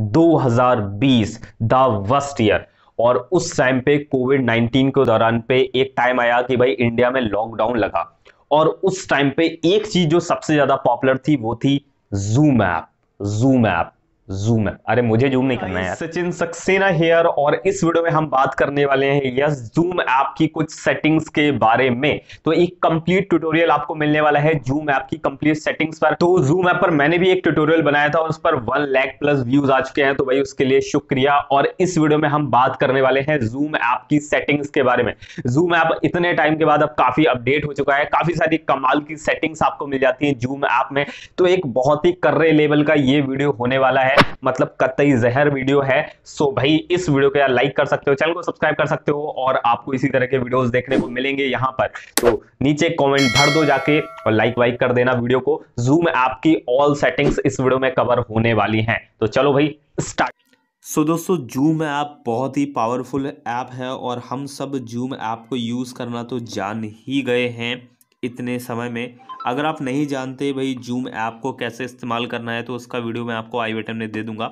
2020 the worst year और उस time पे कोविड 19 के दौरान पे एक टाइम आया कि भाई इंडिया में लॉकडाउन लगा और उस टाइम पे एक चीज जो सबसे ज्यादा पॉपुलर थी वो थी Zoom app Zoom app Zoom है अरे मुझे जूम नहीं हाँ, करना है सचिन सक्सेना हेयर और इस वीडियो में हम बात करने वाले हैं यस जूम ऐप की कुछ सेटिंग्स के बारे में तो एक कंप्लीट ट्यूटोरियल आपको मिलने वाला है जूम ऐप की कंप्लीट सेटिंग्स पर तो जूम ऐप पर मैंने भी एक ट्यूटोरियल बनाया था और उस पर वन लैख प्लस व्यूज आ चुके हैं तो भाई उसके लिए शुक्रिया और इस वीडियो में हम बात करने वाले हैं जूम ऐप की सेटिंग्स के बारे में जूम ऐप इतने टाइम के बाद अब काफी अपडेट हो चुका है काफी सारी कमाल की सेटिंग्स आपको मिल जाती है जूम ऐप में तो एक बहुत ही कर्रे लेवल का ये वीडियो होने वाला है है मतलब कतई जहर वीडियो है सो भाई इस वीडियो को यार लाइक कर सकते हो चैनल को सब्सक्राइब कर सकते हो और आपको इसी तरह के वीडियोस देखने को मिलेंगे यहाँ पर तो नीचे कमेंट भर दो जाके और लाइक वाइक कर देना वीडियो को जूम ऐप की ऑल सेटिंग्स इस वीडियो में कवर होने वाली है तो चलो भाई स्टार्ट सो so, दोस्तों जूम ऐप बहुत ही पावरफुल ऐप है और हम सब जूम ऐप को यूज़ करना तो जान ही गए हैं इतने समय में अगर आप नहीं जानते भाई जूम ऐप को कैसे इस्तेमाल करना है तो उसका वीडियो मैं आपको आई बटन में दे दूंगा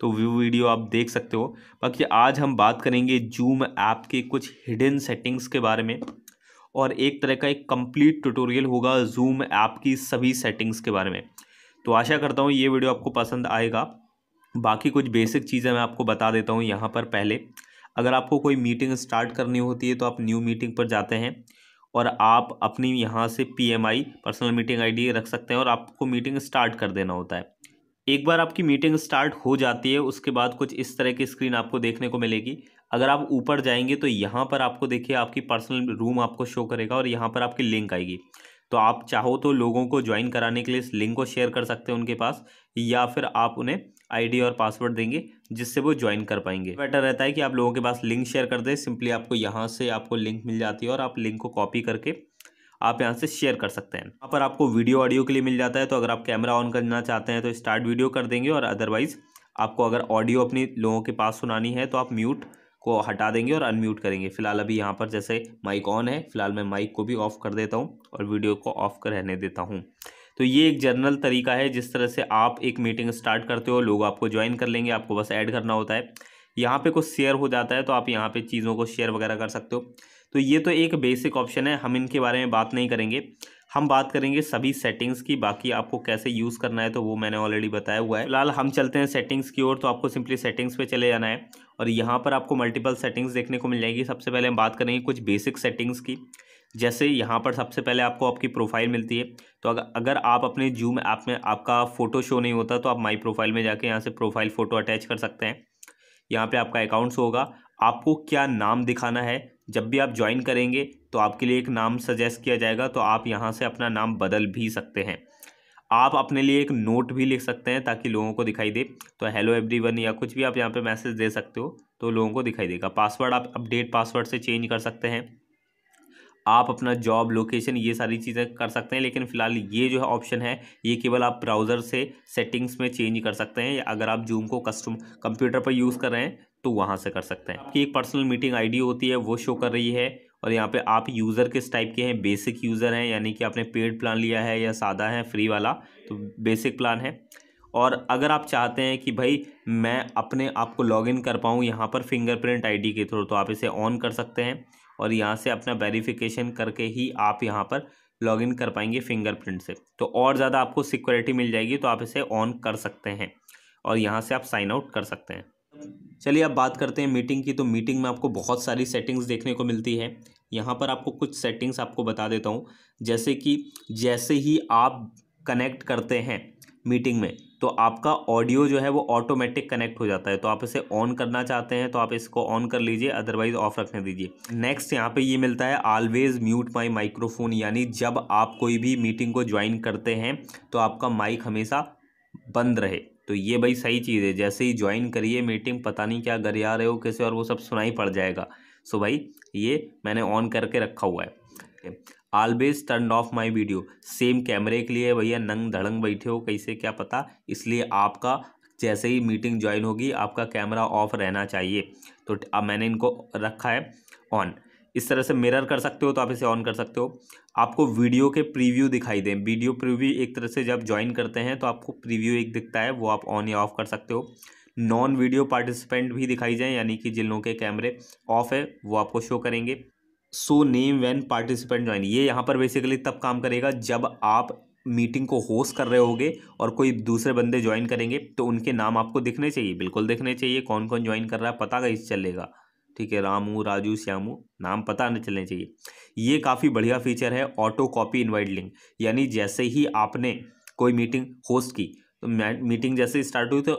तो व्यू वीडियो आप देख सकते हो बाकी आज हम बात करेंगे जूम ऐप के कुछ हिडन सेटिंग्स के बारे में और एक तरह का एक कंप्लीट ट्यूटोरियल होगा जूम ऐप की सभी सेटिंग्स के बारे में तो आशा करता हूँ ये वीडियो आपको पसंद आएगा बाकी कुछ बेसिक चीज़ें मैं आपको बता देता हूँ यहाँ पर पहले अगर आपको कोई मीटिंग स्टार्ट करनी होती है तो आप न्यू मीटिंग पर जाते हैं और आप अपनी यहाँ से पीएमआई पर्सनल मीटिंग आईडी रख सकते हैं और आपको मीटिंग स्टार्ट कर देना होता है एक बार आपकी मीटिंग स्टार्ट हो जाती है उसके बाद कुछ इस तरह की स्क्रीन आपको देखने को मिलेगी अगर आप ऊपर जाएंगे तो यहाँ पर आपको देखिए आपकी पर्सनल रूम आपको शो करेगा और यहाँ पर आपकी लिंक आएगी तो आप चाहो तो लोगों को ज्वाइन कराने के लिए इस लिंक को शेयर कर सकते हैं उनके पास या फिर आप उन्हें आईडी और पासवर्ड देंगे जिससे वो ज्वाइन कर पाएंगे बेटर रहता है कि आप लोगों के पास लिंक शेयर कर दें सिंपली आपको यहाँ से आपको लिंक मिल जाती है और आप लिंक को कॉपी करके आप यहाँ से शेयर कर सकते हैं यहाँ पर आपको वीडियो ऑडियो के लिए मिल जाता है तो अगर आप कैमरा ऑन करना चाहते हैं तो स्टार्ट वीडियो कर देंगे और अदरवाइज़ आपको अगर ऑडियो अपनी लोगों के पास सुनानी है तो आप म्यूट को हटा देंगे और अनम्यूट करेंगे फिलहाल अभी यहाँ पर जैसे माइक ऑन है फिलहाल मैं माइक को भी ऑफ़ कर देता हूँ और वीडियो को ऑफ़ कर रहने देता हूँ तो ये एक जनरल तरीका है जिस तरह से आप एक मीटिंग स्टार्ट करते हो लोग आपको ज्वाइन कर लेंगे आपको बस ऐड करना होता है यहाँ पे कुछ शेयर हो जाता है तो आप यहाँ पे चीज़ों को शेयर वगैरह कर सकते हो तो ये तो एक बेसिक ऑप्शन है हम इनके बारे में बात नहीं करेंगे हम बात करेंगे सभी सेटिंग्स की बाकी आपको कैसे यूज़ करना है तो वो मैंने ऑलरेडी बताया हुआ है फिलहाल हम चलते हैं सेटिंग्स की ओर तो आपको सिंपली सेटिंग्स पे चले जाना है और यहाँ पर आपको मल्टीपल सेटिंग्स देखने को मिल जाएगी सबसे पहले हम बात करेंगे कुछ बेसिक सेटिंग्स की जैसे यहाँ पर सबसे पहले आपको आपकी प्रोफाइल मिलती है तो अगर अगर आप अपने जूम ऐप में आपका फ़ोटो शो नहीं होता तो आप माई प्रोफाइल में जाके यहाँ से प्रोफाइल फ़ोटो अटैच कर सकते हैं यहाँ पे आपका अकाउंट होगा आपको क्या नाम दिखाना है जब भी आप ज्वाइन करेंगे तो आपके लिए एक नाम सजेस्ट किया जाएगा तो आप यहाँ से अपना नाम बदल भी सकते हैं आप अपने लिए एक नोट भी लिख सकते हैं ताकि लोगों को दिखाई दे तो हेलो एवरीवन या कुछ भी आप यहाँ पे मैसेज दे सकते हो तो लोगों को दिखाई देगा पासवर्ड आप अपडेट पासवर्ड से चेंज कर सकते हैं आप अपना जॉब लोकेशन ये सारी चीज़ें कर सकते हैं लेकिन फ़िलहाल ये जो है ऑप्शन है ये केवल आप ब्राउज़र से सेटिंग्स में चेंज कर सकते हैं या अगर आप जूम को कस्टम कंप्यूटर पर यूज़ कर रहे हैं तो वहाँ से कर सकते हैं आपकी एक पर्सनल मीटिंग आईडी होती है वो शो कर रही है और यहाँ पे आप यूज़र किस टाइप के हैं बेसिक यूज़र हैं यानी कि आपने पेड प्लान लिया है या सादा है फ्री वाला तो बेसिक प्लान है और अगर आप चाहते हैं कि भाई मैं अपने आप को इन कर पाऊँ यहाँ पर फिंगरप्रिंट आईडी के थ्रू तो आप इसे ऑन कर सकते हैं और यहाँ से अपना वेरिफिकेशन करके ही आप यहाँ पर लॉगिन कर पाएंगे फिंगरप्रिंट से तो और ज़्यादा आपको सिक्योरिटी मिल जाएगी तो आप इसे ऑन कर सकते हैं और यहाँ से आप साइन आउट कर सकते हैं चलिए अब बात करते हैं मीटिंग की तो मीटिंग में आपको बहुत सारी सेटिंग्स देखने को मिलती है यहाँ पर आपको कुछ सेटिंग्स आपको बता देता हूँ जैसे कि जैसे ही आप कनेक्ट करते हैं मीटिंग में तो आपका ऑडियो जो है वो ऑटोमेटिक कनेक्ट हो जाता है तो आप इसे ऑन करना चाहते हैं तो आप इसको ऑन कर लीजिए अदरवाइज ऑफ रखने दीजिए नेक्स्ट यहाँ पे ये मिलता है ऑलवेज म्यूट माई माइक्रोफोन यानी जब आप कोई भी मीटिंग को ज्वाइन करते हैं तो आपका माइक हमेशा बंद रहे तो ये भाई सही चीज़ है जैसे ही ज्वाइन करिए मीटिंग पता नहीं क्या गरिया रहे हो कैसे और वो सब सुनाई पड़ जाएगा सो भाई ये मैंने ऑन करके रखा हुआ है always turn off my video same कैमरे के लिए भैया नंग धड़ंग बैठे हो कैसे क्या पता इसलिए आपका जैसे ही मीटिंग ज्वाइन होगी आपका कैमरा ऑफ रहना चाहिए तो अब मैंने इनको रखा है ऑन इस तरह से मिरर कर सकते हो तो आप इसे ऑन कर सकते हो आपको वीडियो के प्रीव्यू दिखाई दें वीडियो प्रीव्यू एक तरह से जब ज्वाइन करते हैं तो आपको प्रीव्यू एक दिखता है वो आप ऑन या ऑफ कर सकते हो नॉन वीडियो पार्टिसिपेंट भी दिखाई जाएँ यानी कि जिन लोगों के कैमरे ऑफ है वो आपको शो करेंगे so name when participant join ये यहाँ पर बेसिकली तब काम करेगा जब आप मीटिंग को होस्ट कर रहे होगे और कोई दूसरे बंदे ज्वाइन करेंगे तो उनके नाम आपको दिखने चाहिए बिल्कुल दिखने चाहिए कौन कौन ज्वाइन कर रहा है पता कहीं चलेगा ठीक है रामू राजू श्यामू नाम पता नहीं चलने चाहिए ये काफ़ी बढ़िया फीचर है ऑटो कॉपी इन्वाइट लिंक यानी जैसे ही आपने कोई मीटिंग होस्ट की तो मीटिंग जैसे स्टार्ट हुई तो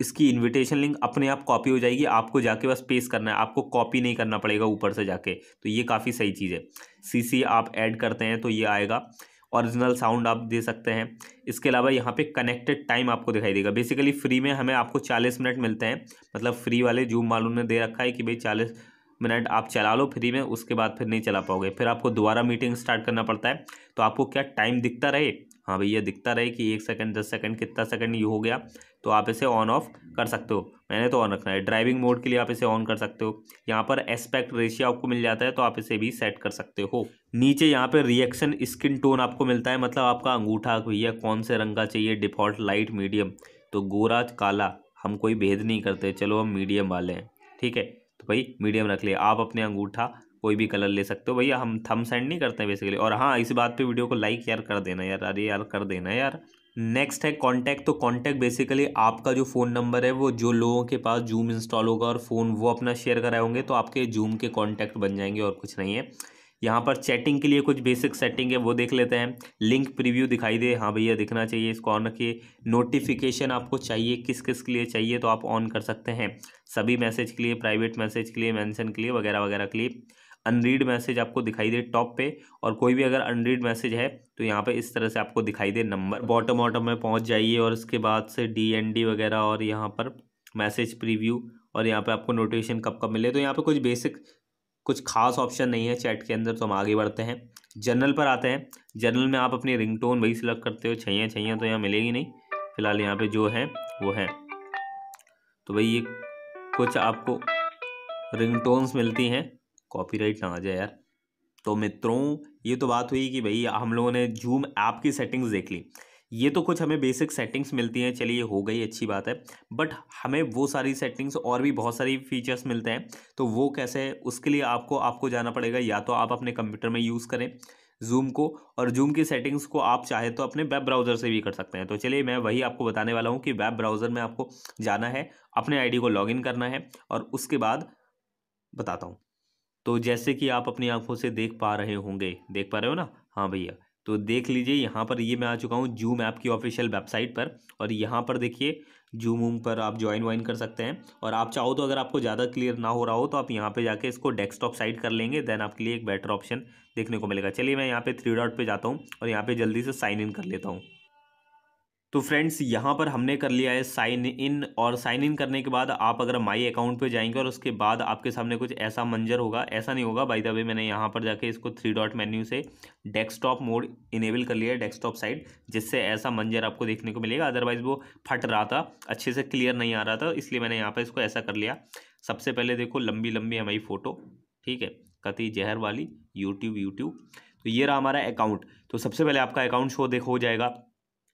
इसकी इनविटेशन लिंक अपने आप कॉपी हो जाएगी आपको जाके बस पेस्ट करना है आपको कॉपी नहीं करना पड़ेगा ऊपर से जाके तो ये काफ़ी सही चीज़ है सीसी आप ऐड करते हैं तो ये आएगा ओरिजिनल साउंड आप दे सकते हैं इसके अलावा यहाँ पे कनेक्टेड टाइम आपको दिखाई देगा बेसिकली फ्री में हमें आपको चालीस मिनट मिलते हैं मतलब फ्री वाले जूम मालूम ने दे रखा है कि भाई चालीस मिनट आप चला लो फ्री में उसके बाद फिर नहीं चला पाओगे फिर आपको दोबारा मीटिंग स्टार्ट करना पड़ता है तो आपको क्या टाइम दिखता रहे हाँ भैया दिखता रहे कि एक सेकंड दस सेकंड कितना सेकंड ये हो गया तो आप इसे ऑन ऑफ कर सकते हो मैंने तो ऑन रखना है ड्राइविंग मोड के लिए आप इसे ऑन कर सकते हो यहाँ पर एस्पेक्ट रेशियो आपको मिल जाता है तो आप इसे भी सेट कर सकते हो नीचे यहाँ पर रिएक्शन स्किन टोन आपको मिलता है मतलब आपका अंगूठा भैया कौन से रंग का चाहिए डिफॉल्ट लाइट मीडियम तो गोरा काला हम कोई भेद नहीं करते चलो हम मीडियम वाले हैं ठीक है तो भाई मीडियम रख लिए आप अपने अंगूठा कोई भी कलर ले सकते हो भैया हम थम सेंड नहीं करते हैं बेसिकली और हाँ इस बात पे वीडियो को लाइक यार कर देना यार अरे यार कर देना यार नेक्स्ट है कॉन्टैक्ट तो कॉन्टैक्ट बेसिकली आपका जो फ़ोन नंबर है वो जो लोगों के पास जूम इंस्टॉल होगा और फ़ोन वो अपना शेयर कराए होंगे तो आपके जूम के कॉन्टैक्ट बन जाएंगे और कुछ नहीं है यहाँ पर चैटिंग के लिए कुछ बेसिक सेटिंग है वो देख लेते हैं लिंक प्रीव्यू दिखाई दे हाँ भैया दिखना चाहिए इसको ऑन रखिए नोटिफिकेशन आपको चाहिए किस किस के लिए चाहिए तो आप ऑन कर सकते हैं सभी मैसेज के लिए प्राइवेट मैसेज के लिए मैंशन के लिए वगैरह वगैरह के लिए अनरीड मैसेज आपको दिखाई दे टॉप पे और कोई भी अगर अनरीड मैसेज है तो यहाँ पे इस तरह से आपको दिखाई दे नंबर बॉटम वॉटम में पहुँच जाइए और उसके बाद से डी एन डी वगैरह और यहाँ पर मैसेज प्रीव्यू और यहाँ पे आपको नोटिफिकेशन कब कब मिले तो यहाँ पे कुछ बेसिक कुछ खास ऑप्शन नहीं है चैट के अंदर तो हम आगे बढ़ते हैं जनरल पर आते हैं जनरल में आप अपनी रिंग टोन वही सिलेक्ट करते हो छियाँ छइयाँ तो यहाँ मिलेगी नहीं फ़िलहाल यहाँ पे जो है वो है तो भाई ये कुछ आपको रिंगटोन्स मिलती हैं कॉपीराइट ना आ जाए यार तो मित्रों ये तो बात हुई कि भाई हम लोगों ने जूम ऐप की सेटिंग्स देख ली ये तो कुछ हमें बेसिक सेटिंग्स मिलती हैं चलिए हो गई अच्छी बात है बट हमें वो सारी सेटिंग्स और भी बहुत सारी फीचर्स मिलते हैं तो वो कैसे उसके लिए आपको आपको जाना पड़ेगा या तो आप अपने कंप्यूटर में यूज़ करें जूम को और जूम की सेटिंग्स को आप चाहे तो अपने वेब ब्राउज़र से भी कर सकते हैं तो चलिए मैं वही आपको बताने वाला हूँ कि वेब ब्राउज़र में आपको जाना है अपने आईडी को लॉगिन करना है और उसके बाद बताता हूँ तो जैसे कि आप अपनी आंखों से देख पा रहे होंगे देख पा रहे हो ना हाँ भैया तो देख लीजिए यहाँ पर ये मैं आ चुका हूँ जूम ऐप की ऑफिशियल वेबसाइट पर और यहाँ पर देखिए जूम वूम पर आप ज्वाइन वाइन कर सकते हैं और आप चाहो तो अगर आपको ज़्यादा क्लियर ना हो रहा हो तो आप यहाँ पे जाके इसको डेस्कटॉप साइड कर लेंगे देन आपके लिए एक बेटर ऑप्शन देखने को मिलेगा चलिए मैं यहाँ पे थ्री डॉट पे जाता हूँ और यहाँ पे जल्दी से साइन इन कर लेता हूँ तो फ्रेंड्स यहाँ पर हमने कर लिया है साइन इन और साइन इन करने के बाद आप अगर माई अकाउंट पे जाएंगे और उसके बाद आपके सामने कुछ ऐसा मंजर होगा ऐसा नहीं होगा बाय द वे मैंने यहाँ पर जाके इसको थ्री डॉट मेन्यू से डेस्कटॉप मोड इनेबल कर लिया है डेस्कटॉप साइड जिससे ऐसा मंजर आपको देखने को मिलेगा अदरवाइज़ वो फट रहा था अच्छे से क्लियर नहीं आ रहा था इसलिए मैंने यहाँ पर इसको ऐसा कर लिया सबसे पहले देखो लंबी लंबी हमारी फ़ोटो ठीक है कति जहर वाली यूट्यूब यूट्यूब तो ये रहा हमारा अकाउंट तो सबसे पहले आपका अकाउंट शो देख हो जाएगा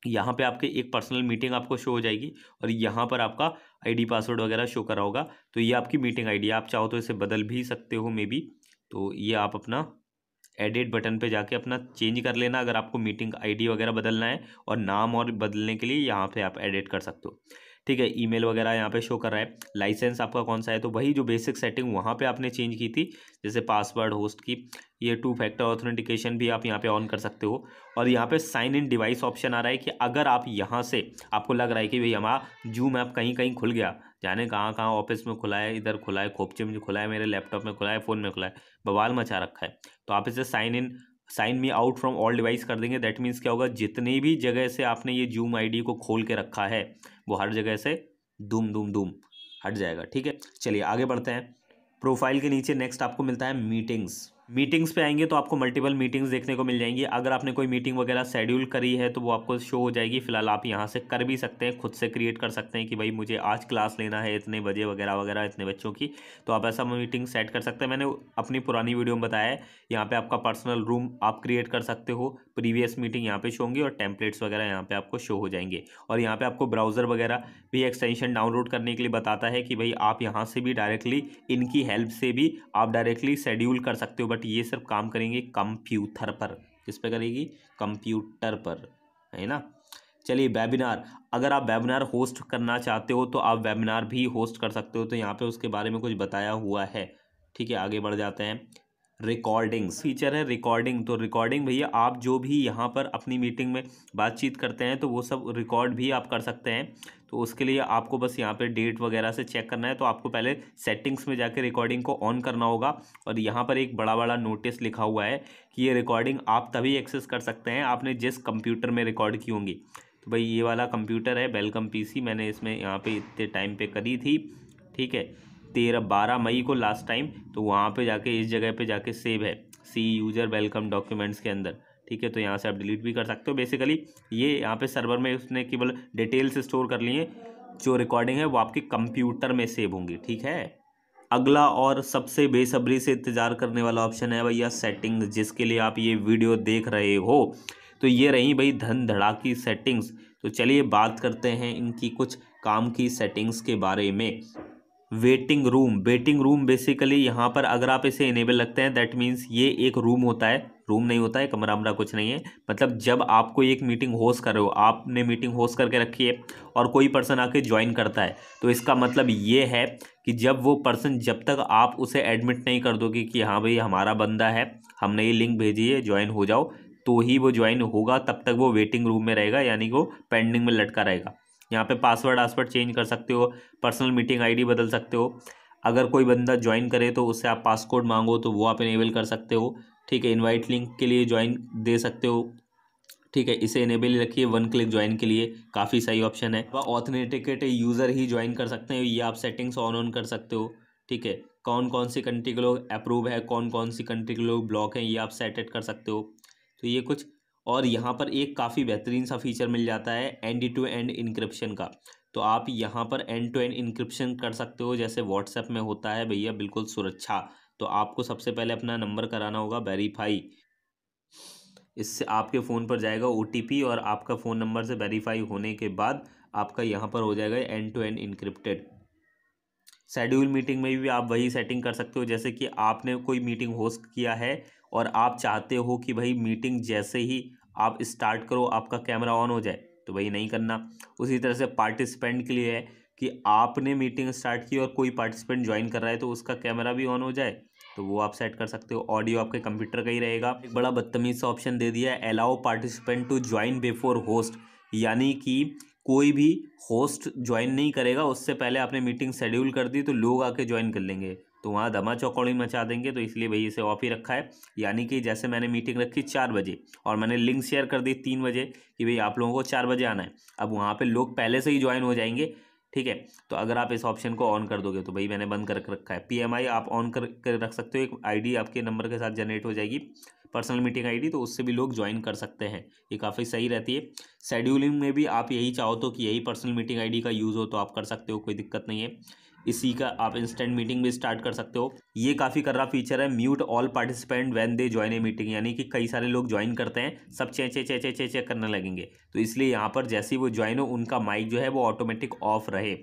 यहाँ पे आपके एक पर्सनल मीटिंग आपको शो हो जाएगी और यहाँ पर आपका आईडी पासवर्ड वगैरह शो करा होगा तो ये आपकी मीटिंग आईडी आप चाहो तो इसे बदल भी सकते हो मे बी तो ये आप अपना एडिट बटन पे जाके अपना चेंज कर लेना अगर आपको मीटिंग आईडी वगैरह बदलना है और नाम और बदलने के लिए यहाँ पे आप एडिट कर सकते हो ठीक है ईमेल वगैरह यहाँ पे शो कर रहा है लाइसेंस आपका कौन सा है तो वही जो बेसिक सेटिंग वहाँ पे आपने चेंज की थी जैसे पासवर्ड होस्ट की ये टू फैक्टर ऑथेंटिकेशन भी आप यहाँ पे ऑन कर सकते हो और यहाँ पे साइन इन डिवाइस ऑप्शन आ रहा है कि अगर आप यहाँ से आपको लग रहा है कि भाई हमारा जूम ऐप कहीं कहीं खुल गया जाने कहाँ कहाँ ऑफिस में खुला है इधर खुला है खोपचे में खुला है मेरे लैपटॉप में खुला है फ़ोन में खुला है बवाल मचा रखा है तो आप इसे sign in sign me out from all device कर देंगे दैट मीन्स क्या होगा जितने भी जगह से आपने ये जूम आईडी को खोल के रखा है वो हर जगह से धूम धूम धूम हट जाएगा ठीक है चलिए आगे बढ़ते हैं प्रोफाइल के नीचे नेक्स्ट आपको मिलता है मीटिंग्स मीटिंग्स पे आएंगे तो आपको मल्टीपल मीटिंग्स देखने को मिल जाएंगी अगर आपने कोई मीटिंग वगैरह शेड्यूल करी है तो वो आपको शो हो जाएगी फिलहाल आप यहाँ से कर भी सकते हैं खुद से क्रिएट कर सकते हैं कि भाई मुझे आज क्लास लेना है इतने बजे वगैरह वगैरह इतने बच्चों की तो आप ऐसा मीटिंग सेट कर सकते हैं मैंने अपनी पुरानी वीडियो में बताया है यहाँ पर आपका पर्सनल रूम आप क्रिएट कर सकते हो प्रीवियस मीटिंग यहाँ पर शो होंगी और टेम्पलेट्स वगैरह यहाँ पर आपको शो हो जाएंगे और यहाँ पर आपको ब्राउज़र वगैरह भी एक्सटेंशन डाउनलोड करने के लिए बताता है कि भाई आप यहाँ से भी डायरेक्टली इनकी हेल्प से भी आप डायरेक्टली शेड्यूल कर सकते हो बट बट ये सब काम करेंगे कंप्यूटर पर किस पे करेगी कंप्यूटर पर है ना चलिए वेबिनार अगर आप वेबिनार होस्ट करना चाहते हो तो आप वेबिनार भी होस्ट कर सकते हो तो यहाँ पे उसके बारे में कुछ बताया हुआ है ठीक है आगे बढ़ जाते हैं रिकॉर्डिंग्स फीचर है रिकॉर्डिंग तो रिकॉर्डिंग भैया आप जो भी यहाँ पर अपनी मीटिंग में बातचीत करते हैं तो वो सब रिकॉर्ड भी आप कर सकते हैं तो उसके लिए आपको बस यहाँ पे डेट वगैरह से चेक करना है तो आपको पहले सेटिंग्स में जाके रिकॉर्डिंग को ऑन करना होगा और यहाँ पर एक बड़ा बड़ा नोटिस लिखा हुआ है कि ये रिकॉर्डिंग आप तभी एक्सेस कर सकते हैं आपने जिस कंप्यूटर में रिकॉर्ड की होंगी तो भाई ये वाला कंप्यूटर है बेलकम पी मैंने इसमें यहाँ पर इतने टाइम पे करी थी ठीक है तेरह बारह मई को लास्ट टाइम तो वहाँ पर जाके इस जगह पर जाके सेव है सी यूज़र वेलकम डॉक्यूमेंट्स के अंदर ठीक है तो यहाँ से आप डिलीट भी कर सकते हो बेसिकली ये यहाँ पे सर्वर में उसने केवल डिटेल्स स्टोर कर लिए जो रिकॉर्डिंग है वो आपके कंप्यूटर में सेव होंगी ठीक है अगला और सबसे बेसब्री से इंतज़ार करने वाला ऑप्शन है भैया सेटिंग जिसके लिए आप ये वीडियो देख रहे हो तो ये रही भाई धन धड़ाकी सेटिंग्स तो चलिए बात करते हैं इनकी कुछ काम की सेटिंग्स के बारे में waiting room waiting room basically यहाँ पर अगर आप इसे इनेबल लगते हैं दैट मीन्स ये एक रूम होता है रूम नहीं होता है कमरा वमरा कुछ नहीं है मतलब जब आप कोई एक मीटिंग होस्ट कर रहे हो आपने मीटिंग होस्ट करके रखी है और कोई पर्सन आके ज्वाइन करता है तो इसका मतलब ये है कि जब वो पर्सन जब तक आप उसे एडमिट नहीं कर दोगे कि हाँ भाई हमारा बंदा है हमने ये लिंक भेजी है ज्वाइन हो जाओ तो ही वो ज्वाइन होगा तब तक वो वेटिंग रूम में रहेगा यानी कि वो पेंडिंग में लटका रहेगा यहाँ पे पासवर्ड आसवर्ड चेंज कर सकते हो पर्सनल मीटिंग आईडी बदल सकते हो अगर कोई बंदा ज्वाइन करे तो उससे आप पासकोड मांगो तो वो आप इनेबल कर सकते हो ठीक है इनवाइट लिंक के लिए ज्वाइन दे सकते हो ठीक है इसे इनेबल रखिए वन क्लिक ज्वाइन के लिए काफ़ी सही ऑप्शन है वह ऑथेंटिकेट यूज़र ही ज्वाइन कर सकते हैं ये आप सेटिंग्स ऑन ऑन कर सकते हो ठीक है कौन कौन सी कंट्री के लोग अप्रूव है कौन कौन सी कंट्री के लोग ब्लॉक हैं ये आप सेटेड कर सकते हो तो ये कुछ और यहाँ पर एक काफ़ी बेहतरीन सा फीचर मिल जाता है एंड टू एंड इनक्रिप्शन का तो आप यहाँ पर एंड टू एंड इनक्रिप्शन कर सकते हो जैसे व्हाट्सएप में होता है भैया बिल्कुल सुरक्षा तो आपको सबसे पहले अपना नंबर कराना होगा वेरीफाई इससे आपके फ़ोन पर जाएगा ओ और आपका फ़ोन नंबर से वेरीफाई होने के बाद आपका यहाँ पर हो जाएगा end to end encrypted schedule meeting में भी आप वही सेटिंग कर सकते हो जैसे कि आपने कोई मीटिंग होस्ट किया है और आप चाहते हो कि भाई मीटिंग जैसे ही आप स्टार्ट करो आपका कैमरा ऑन हो जाए तो वही नहीं करना उसी तरह से पार्टिसिपेंट के लिए है कि आपने मीटिंग स्टार्ट की और कोई पार्टिसिपेंट ज्वाइन कर रहा है तो उसका कैमरा भी ऑन हो जाए तो वो आप सेट कर सकते हो ऑडियो आपके कंप्यूटर का ही रहेगा एक बड़ा बदतमीज सा ऑप्शन दे दिया है allow participant to join before host यानी कि कोई भी होस्ट ज्वाइन नहीं करेगा उससे पहले आपने मीटिंग शेड्यूल कर दी तो लोग आके ज्वाइन कर लेंगे तो वहाँ धमा चौकौड़ी मचा देंगे तो इसलिए भाई इसे ऑफ ही रखा है यानी कि जैसे मैंने मीटिंग रखी चार बजे और मैंने लिंक शेयर कर दी तीन बजे कि भाई आप लोगों को चार बजे आना है अब वहाँ पे लोग पहले से ही ज्वाइन हो जाएंगे ठीक है तो अगर आप इस ऑप्शन को ऑन कर दोगे तो भाई मैंने बंद कर रखा है पीएमआई आप ऑन कर, कर रख सकते हो एक आईडी आपके नंबर के साथ जनरेट हो जाएगी पर्सनल मीटिंग आईडी तो उससे भी लोग ज्वाइन कर सकते हैं ये काफ़ी सही रहती है शेड्यूलिंग में भी आप यही चाहो तो कि यही पर्सनल मीटिंग आईडी का यूज़ हो तो आप कर सकते हो कोई दिक्कत नहीं है इसी का आप इंस्टेंट मीटिंग भी स्टार्ट कर सकते हो ये काफ़ी कर रहा फीचर है mute all participant when they join a meeting यानी कि कई सारे लोग ज्वाइन करते हैं सब चे चे चे चे चे चे करने लगेंगे तो इसलिए यहाँ पर जैसे ही वो ज्वाइन हो उनका माइक जो है वो ऑटोमेटिक ऑफ रहे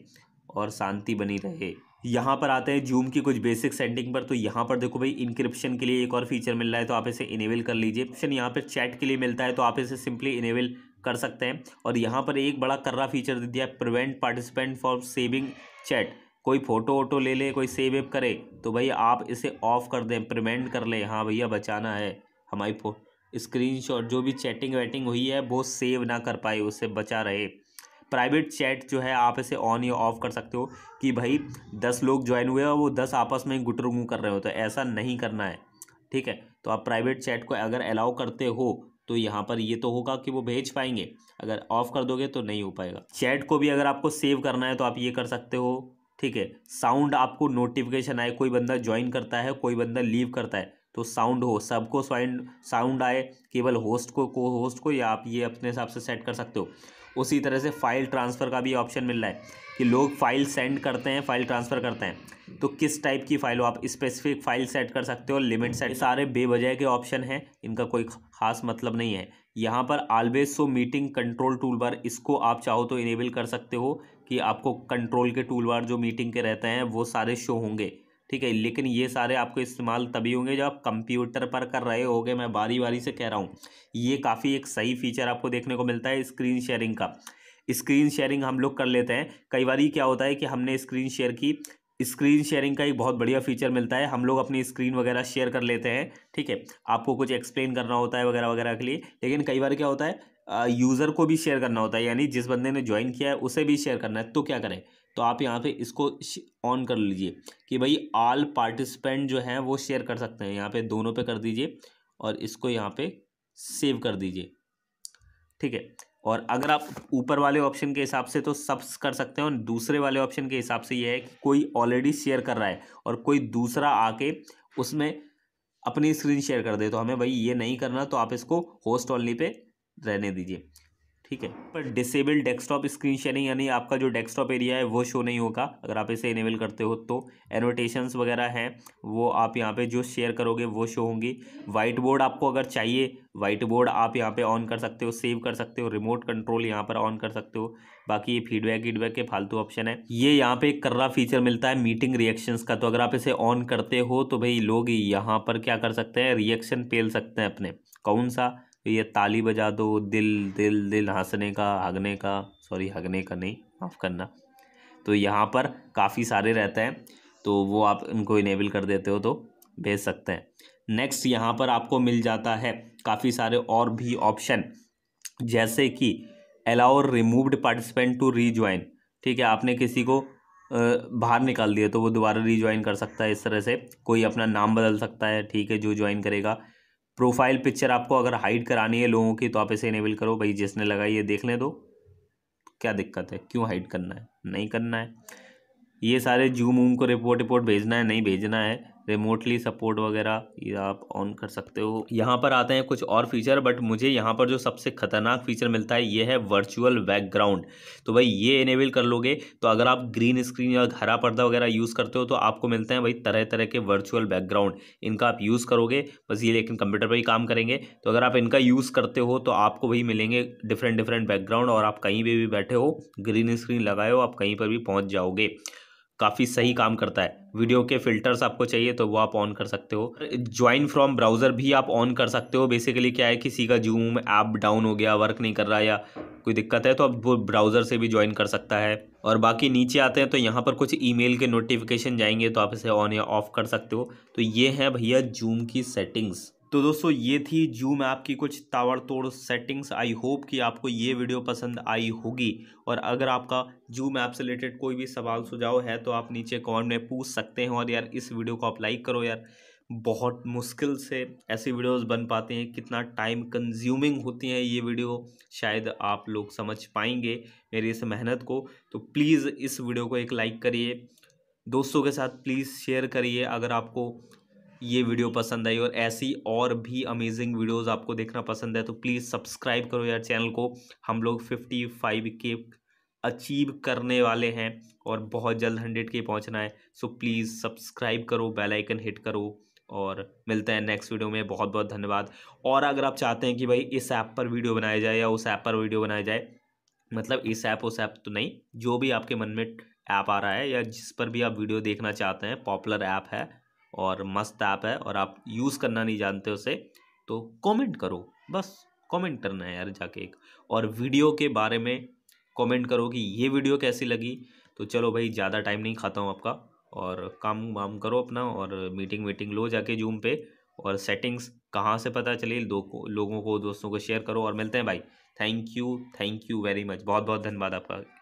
और शांति बनी रहे यहाँ पर आते हैं जूम की कुछ बेसिक सेटिंग पर तो यहाँ पर देखो भाई इंक्रिप्शन के लिए एक और फीचर मिल रहा है तो आप इसे इनेबल कर लीजिए ऑप्शन यहाँ पर चैट के लिए मिलता है तो आप इसे सिंपली इनेबल कर सकते हैं और यहाँ पर एक बड़ा कर्रा फीचर दे दिया prevent participant for saving chat कोई फ़ोटो वोटो ले ले कोई सेव वेव करे तो भाई आप इसे ऑफ़ कर दें प्रिवेंट कर लें हाँ भैया बचाना है हमारी फो स्क्रीनशॉट जो भी चैटिंग वैटिंग हुई है वो सेव ना कर पाए उससे बचा रहे प्राइवेट चैट जो है आप इसे ऑन या ऑफ़ कर सकते हो कि भाई दस लोग ज्वाइन हुए और वो दस आपस में गुटरुगू कर रहे हो तो ऐसा नहीं करना है ठीक है तो आप प्राइवेट चैट को अगर अलाउ करते हो तो यहाँ पर ये तो होगा कि वो भेज पाएंगे अगर ऑफ़ कर दोगे तो नहीं हो पाएगा चैट को भी अगर आपको सेव करना है तो आप ये कर सकते हो ठीक है साउंड आपको नोटिफिकेशन आए कोई बंदा ज्वाइन करता है कोई बंदा लीव करता है तो साउंड हो सबको साउंड साउंड आए केवल होस्ट को को होस्ट को या आप ये अपने हिसाब से सेट कर सकते हो उसी तरह से फ़ाइल ट्रांसफ़र का भी ऑप्शन मिल रहा है कि लोग फ़ाइल सेंड करते हैं फ़ाइल ट्रांसफ़र करते हैं तो किस टाइप की फ़ाइल हो आप स्पेसिफिक फ़ाइल सेट कर सकते हो लिमिट सेट सारे बेबजह के ऑप्शन हैं इनका कोई खास मतलब नहीं है यहाँ पर always show meeting control tool bar इसको आप चाहो तो इनेबल कर सकते हो कि आपको कंट्रोल के टूल बार जो मीटिंग के रहते हैं वो सारे शो होंगे ठीक है लेकिन ये सारे आपको इस्तेमाल तभी होंगे जब आप कंप्यूटर पर कर रहे होगे मैं बारी बारी से कह रहा हूँ ये काफ़ी एक सही फीचर आपको देखने को मिलता है स्क्रीन शेयरिंग का स्क्रीन शेयरिंग हम लोग कर लेते हैं कई बार क्या होता है कि हमने स्क्रीन शेयर की स्क्रीन शेयरिंग का एक बहुत बढ़िया फीचर मिलता है हम लोग अपनी स्क्रीन वगैरह शेयर कर लेते हैं ठीक है आपको कुछ एक्सप्लेन करना होता है वगैरह वगैरह के लिए लेकिन कई बार क्या होता है यूज़र को भी शेयर करना होता है यानी जिस बंदे ने ज्वाइन किया है उसे भी शेयर करना है तो क्या करें तो आप यहाँ पे इसको ऑन कर लीजिए कि भाई आल पार्टिसिपेंट जो हैं वो शेयर कर सकते हैं यहाँ पे दोनों पे कर दीजिए और इसको यहाँ पे सेव कर दीजिए ठीक है और अगर आप ऊपर वाले ऑप्शन के हिसाब से तो सब्स कर सकते हैं और दूसरे वाले ऑप्शन के हिसाब से ये है कि कोई ऑलरेडी शेयर कर रहा है और कोई दूसरा आके उसमें अपनी स्क्रीन शेयर कर दे तो हमें भाई ये नहीं करना तो आप इसको होस्ट ऑनली पे रहने दीजिए ठीक है पर डिसेबल डेस्कटॉप स्क्रीन शेयरिंग यानी आपका जो डेस्कटॉप एरिया है वो शो नहीं होगा अगर आप इसे इनेबल करते हो तो एनोटेशंस वगैरह हैं वो आप यहाँ पे जो शेयर करोगे वो शो होंगी वाइट बोर्ड आपको अगर चाहिए वाइट बोर्ड आप यहाँ पे ऑन कर सकते हो सेव कर सकते हो रिमोट कंट्रोल यहाँ पर ऑन कर सकते हो बाकी ये फीडबैक वीडबैक के फालतू ऑप्शन है ये यहाँ पे एक कर्रा फीचर मिलता है मीटिंग रिएक्शंस का तो अगर आप इसे ऑन करते हो तो भाई लोग यहाँ पर क्या कर सकते हैं रिएक्शन पेल सकते हैं अपने कौन सा ये ताली बजा दो दिल दिल दिल हंसने का हगने का सॉरी हगने का नहीं माफ़ करना तो यहाँ पर काफ़ी सारे रहते हैं तो वो आप इनको इनेबल कर देते हो तो भेज सकते हैं नेक्स्ट यहाँ पर आपको मिल जाता है काफ़ी सारे और भी ऑप्शन जैसे कि allow removed participant to rejoin ठीक है आपने किसी को बाहर निकाल दिया तो वो दोबारा रीजॉइन कर सकता है इस तरह से कोई अपना नाम बदल सकता है ठीक है जो ज्वाइन करेगा प्रोफाइल पिक्चर आपको अगर हाइड करानी है लोगों की तो आप इसे इनेबल करो भाई जिसने लगाई है देख ले दो तो। क्या दिक्कत है क्यों हाइड करना है नहीं करना है ये सारे जूम वूम को रिपोर्ट रिपोर्ट भेजना है नहीं भेजना है रिमोटली सपोर्ट वगैरह ये आप ऑन कर सकते हो यहाँ पर आते हैं कुछ और फीचर बट मुझे यहाँ पर जो सबसे खतरनाक फीचर मिलता है ये है वर्चुअल बैकग्राउंड तो भाई ये इनेबल कर लोगे तो अगर आप ग्रीन स्क्रीन या हरा पर्दा वगैरह यूज़ करते हो तो आपको मिलते हैं भाई तरह तरह के वर्चुअल बैकग्राउंड इनका आप यूज़ करोगे बस ये लेकिन कंप्यूटर पर ही काम करेंगे तो अगर आप इनका यूज़ करते हो तो आपको भाई मिलेंगे डिफरेंट डिफरेंट बैकग्राउंड और आप कहीं पर भी बैठे हो ग्रीन स्क्रीन लगाए हो आप कहीं पर भी पहुँच जाओगे काफ़ी सही काम करता है वीडियो के फिल्टर्स आपको चाहिए तो वो आप ऑन कर सकते हो ज्वाइन फ्रॉम ब्राउज़र भी आप ऑन कर सकते हो बेसिकली क्या है किसी का जूम ऐप डाउन हो गया वर्क नहीं कर रहा या कोई दिक्कत है तो आप वो ब्राउज़र से भी ज्वाइन कर सकता है और बाकी नीचे आते हैं तो यहाँ पर कुछ ई के नोटिफिकेशन जाएंगे तो आप इसे ऑन या ऑफ़ कर सकते हो तो ये हैं भैया जूम की सेटिंग्स तो दोस्तों ये थी जूम ऐप की कुछ ताबड़तोड़ सेटिंग्स आई होप कि आपको ये वीडियो पसंद आई होगी और अगर आपका जूम ऐप से रिलेटेड कोई भी सवाल सुझाव है तो आप नीचे कमेंट में पूछ सकते हैं और यार इस वीडियो को आप लाइक करो यार बहुत मुश्किल से ऐसी वीडियोस बन पाते हैं कितना टाइम कंज्यूमिंग होती हैं ये वीडियो शायद आप लोग समझ पाएंगे मेरी इस मेहनत को तो प्लीज़ इस वीडियो को एक लाइक करिए दोस्तों के साथ प्लीज़ शेयर करिए अगर आपको ये वीडियो पसंद आई और ऐसी और भी अमेजिंग वीडियोस आपको देखना पसंद है तो प्लीज़ सब्सक्राइब करो यार चैनल को हम लोग फिफ्टी फाइव के अचीव करने वाले हैं और बहुत जल्द हंड्रेड के पहुंचना है सो प्लीज़ सब्सक्राइब करो बेल आइकन हिट करो और मिलते हैं नेक्स्ट वीडियो में बहुत बहुत धन्यवाद और अगर आप चाहते हैं कि भाई इस ऐप पर वीडियो बनाया जाए या उस ऐप पर वीडियो बनाया जाए मतलब इस ऐप उस ऐप तो नहीं जो भी आपके मन में ऐप आ रहा है या जिस पर भी आप वीडियो देखना चाहते हैं पॉपुलर ऐप है और मस्त ऐप है और आप यूज़ करना नहीं जानते उसे तो कमेंट करो बस कमेंट करना है यार जाके एक और वीडियो के बारे में कमेंट करो कि ये वीडियो कैसी लगी तो चलो भाई ज़्यादा टाइम नहीं खाता हूँ आपका और काम वाम करो अपना और मीटिंग वीटिंग लो जाके जूम पे और सेटिंग्स कहाँ से पता चले दो लोगों को दोस्तों को शेयर करो और मिलते हैं भाई thank you thank you very much बहुत बहुत धन्यवाद आपका